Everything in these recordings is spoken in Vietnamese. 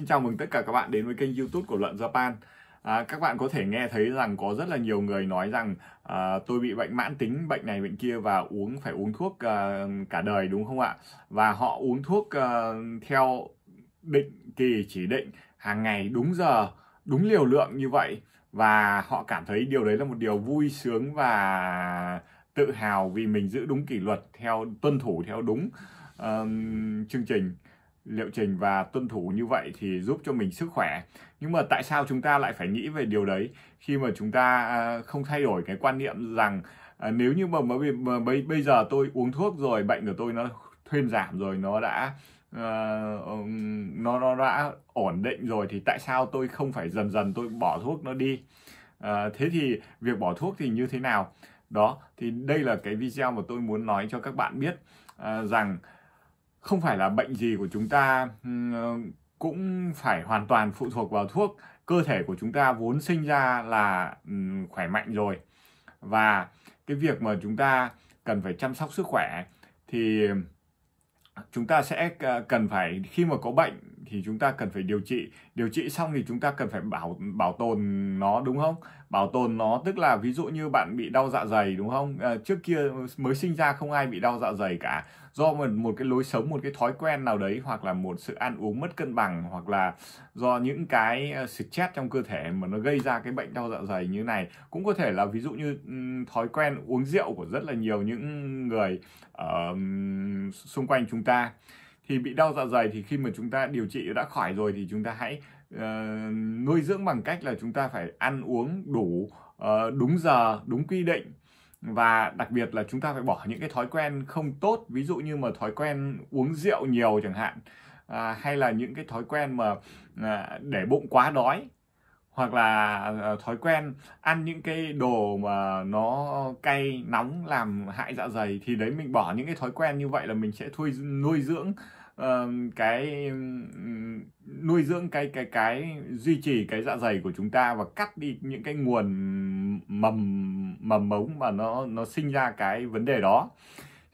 Xin chào mừng tất cả các bạn đến với kênh youtube của Luận Japan à, Các bạn có thể nghe thấy rằng có rất là nhiều người nói rằng à, tôi bị bệnh mãn tính, bệnh này bệnh kia và uống phải uống thuốc à, cả đời đúng không ạ? Và họ uống thuốc à, theo định kỳ chỉ định hàng ngày đúng giờ, đúng liều lượng như vậy và họ cảm thấy điều đấy là một điều vui sướng và tự hào vì mình giữ đúng kỷ luật theo tuân thủ theo đúng uh, chương trình liệu trình và tuân thủ như vậy thì giúp cho mình sức khỏe nhưng mà tại sao chúng ta lại phải nghĩ về điều đấy khi mà chúng ta à, không thay đổi cái quan niệm rằng à, nếu như mà, mà, mà bây, bây giờ tôi uống thuốc rồi bệnh của tôi nó thuyên giảm rồi nó đã uh, nó nó đã ổn định rồi thì tại sao tôi không phải dần dần tôi bỏ thuốc nó đi uh, thế thì việc bỏ thuốc thì như thế nào đó thì đây là cái video mà tôi muốn nói cho các bạn biết uh, rằng không phải là bệnh gì của chúng ta ừ, cũng phải hoàn toàn phụ thuộc vào thuốc cơ thể của chúng ta vốn sinh ra là ừ, khỏe mạnh rồi và cái việc mà chúng ta cần phải chăm sóc sức khỏe thì chúng ta sẽ ờ, cần phải khi mà có bệnh thì chúng ta cần phải điều trị điều trị xong thì chúng ta cần phải bảo bảo tồn nó đúng không bảo tồn nó tức là ví dụ như bạn bị đau dạ dày đúng không à, trước kia mới sinh ra không ai bị đau dạ dày cả do một, một cái lối sống một cái thói quen nào đấy hoặc là một sự ăn uống mất cân bằng hoặc là do những cái ờ, stress trong cơ thể mà nó gây ra cái bệnh đau dạ dày như này cũng có thể là ví dụ như thói quen uống rượu của rất là nhiều những người uh, xung quanh chúng ta thì bị đau dạ dày thì khi mà chúng ta điều trị đã khỏi rồi thì chúng ta hãy uh, nuôi dưỡng bằng cách là chúng ta phải ăn uống đủ uh, đúng giờ đúng quy định và đặc biệt là chúng ta phải bỏ những cái thói quen không tốt ví dụ như mà thói quen uống rượu nhiều chẳng hạn à, hay là những cái thói quen mà à, để bụng quá đói hoặc là ờ, thói quen ăn những cái đồ mà nó cay nóng làm hại dạ dày thì đấy mình bỏ những cái thói quen như vậy là mình sẽ thui nuôi dưỡng uh, cái nuôi dưỡng cái cái cái duy trì cái dạ dày của chúng ta và cắt đi những cái nguồn mầm mầm mống mà nó nó sinh ra cái vấn đề đó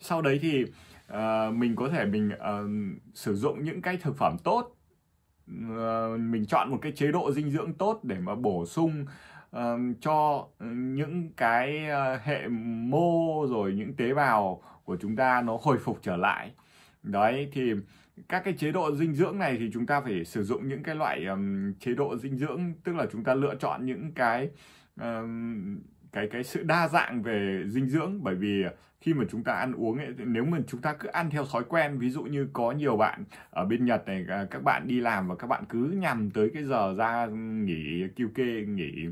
sau đấy thì uh, mình có thể mình uh, sử dụng những cái thực phẩm tốt Ờ, mình chọn một cái chế độ dinh dưỡng tốt để mà bổ sung uh, cho những cái ờ, hệ mô rồi những tế bào của chúng ta nó hồi phục trở lại đấy thì các cái chế độ dinh dưỡng này thì chúng ta phải sử dụng những cái loại um, chế độ dinh dưỡng tức là chúng ta lựa chọn những cái um, cái cái sự đa dạng về dinh dưỡng bởi vì khi mà chúng ta ăn uống ấy, nếu mà chúng ta cứ ăn theo thói quen ví dụ như có nhiều bạn ở bên Nhật này à, các bạn đi làm và các bạn cứ nhằm tới cái giờ ra nghỉ kêu kê nghỉ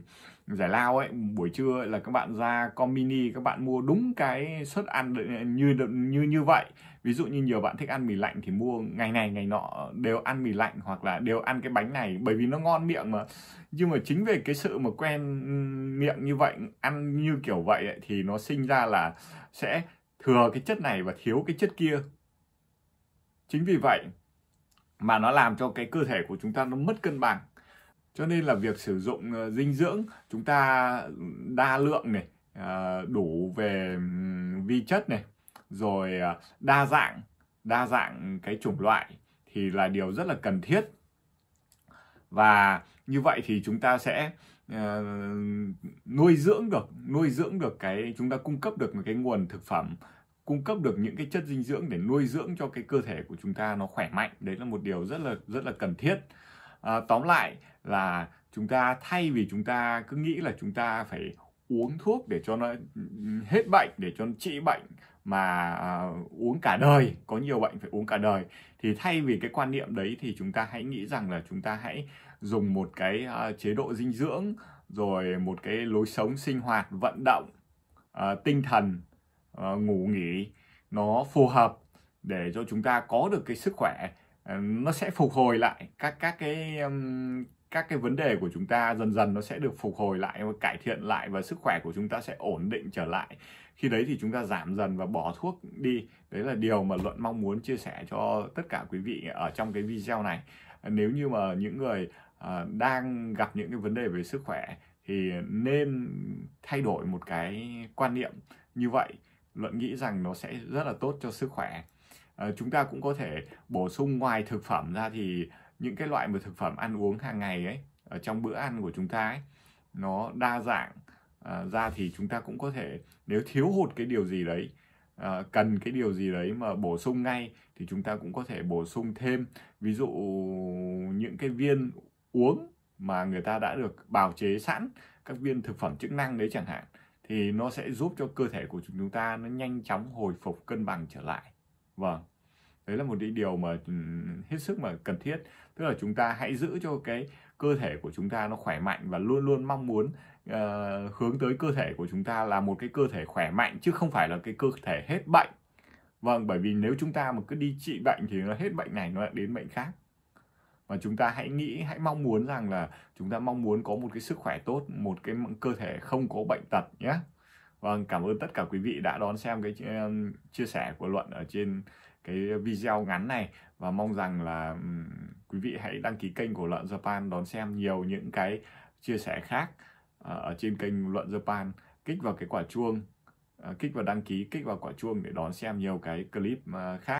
giải lao ấy buổi trưa ấy, là các bạn ra com mini các bạn mua đúng cái suất ăn như như như vậy ví dụ như nhiều bạn thích ăn mì lạnh thì mua ngày này ngày nọ đều ăn mì lạnh hoặc là đều ăn cái bánh này bởi vì nó ngon miệng mà nhưng mà chính về cái sự mà quen miệng như vậy ăn như kiểu vậy ấy, thì nó sinh ra là sẽ thừa cái chất này và thiếu cái chất kia chính vì vậy mà nó làm cho cái cơ thể của chúng ta nó mất cân bằng cho nên là việc sử dụng ờ, dinh dưỡng chúng ta đa lượng này ờ, đủ về vi chất này rồi ờ, đa dạng đa dạng cái chủng loại thì là điều rất là cần thiết và như vậy thì chúng ta sẽ nuôi dưỡng được nuôi dưỡng được cái chúng ta cung cấp được một cái nguồn thực phẩm cung cấp được những cái chất dinh dưỡng để nuôi dưỡng cho cái cơ thể của chúng ta nó khỏe mạnh đấy là một điều rất là rất là cần thiết à, tóm lại là chúng ta thay vì chúng ta cứ nghĩ là chúng ta phải uống thuốc để cho nó ừ, hết bệnh để cho nó trị bệnh mà uh, uống cả đời có nhiều bệnh phải uống cả đời thì thay vì cái quan niệm đấy thì chúng ta hãy nghĩ rằng là chúng ta hãy dùng một cái uh, chế độ dinh dưỡng rồi một cái lối sống sinh hoạt vận động uh, tinh thần uh, ngủ nghỉ nó phù hợp để cho chúng ta có được cái sức khỏe uh, nó sẽ phục hồi lại các các cái um, các cái vấn đề của chúng ta dần dần nó sẽ được phục hồi lại và cải thiện lại và sức khỏe của chúng ta sẽ ổn định trở lại khi đấy thì chúng ta giảm dần và bỏ thuốc đi đấy là điều mà luận mong muốn chia sẻ cho tất cả quý vị ở trong cái video này nếu như mà những người à, đang gặp những cái vấn đề về sức khỏe thì nên thay đổi một cái quan niệm như vậy luận nghĩ rằng nó sẽ rất là tốt cho sức khỏe à, chúng ta cũng có thể bổ sung ngoài thực phẩm ra thì những cái loại mà thực phẩm ăn uống hàng ngày ấy ở trong bữa ăn của chúng ta ấy nó đa dạng à, ra thì chúng ta cũng có thể nếu thiếu hụt cái điều gì đấy à, cần cái điều gì đấy mà bổ sung ngay thì chúng ta cũng có thể bổ sung thêm ví dụ những cái viên uống mà người ta đã được bào chế sẵn các viên thực phẩm chức năng đấy chẳng hạn thì nó sẽ giúp cho cơ thể của chúng ta nó nhanh chóng hồi phục cân bằng trở lại vâng đấy là một điều mà ừ, hết sức mà cần thiết tức là chúng ta hãy giữ cho cái cơ thể của chúng ta nó khỏe mạnh và luôn luôn mong muốn uh, hướng tới cơ thể của chúng ta là một cái cơ thể khỏe mạnh chứ không phải là cái cơ thể hết bệnh vâng bởi vì nếu chúng ta mà cứ đi trị bệnh thì nó hết bệnh này nó lại đến bệnh khác và chúng ta hãy nghĩ hãy mong muốn rằng là chúng ta mong muốn có một cái sức khỏe tốt một cái cơ thể không có bệnh tật nhé vâng cảm ơn tất cả quý vị đã đón xem cái chia sẻ của luận ở trên cái video ngắn này và mong rằng là um, quý vị hãy đăng ký kênh của Luận Japan đón xem nhiều những cái chia sẻ khác uh, ở trên kênh Luận Japan kích vào cái quả chuông uh, kích vào đăng ký kích vào quả chuông để đón xem nhiều cái clip uh, khác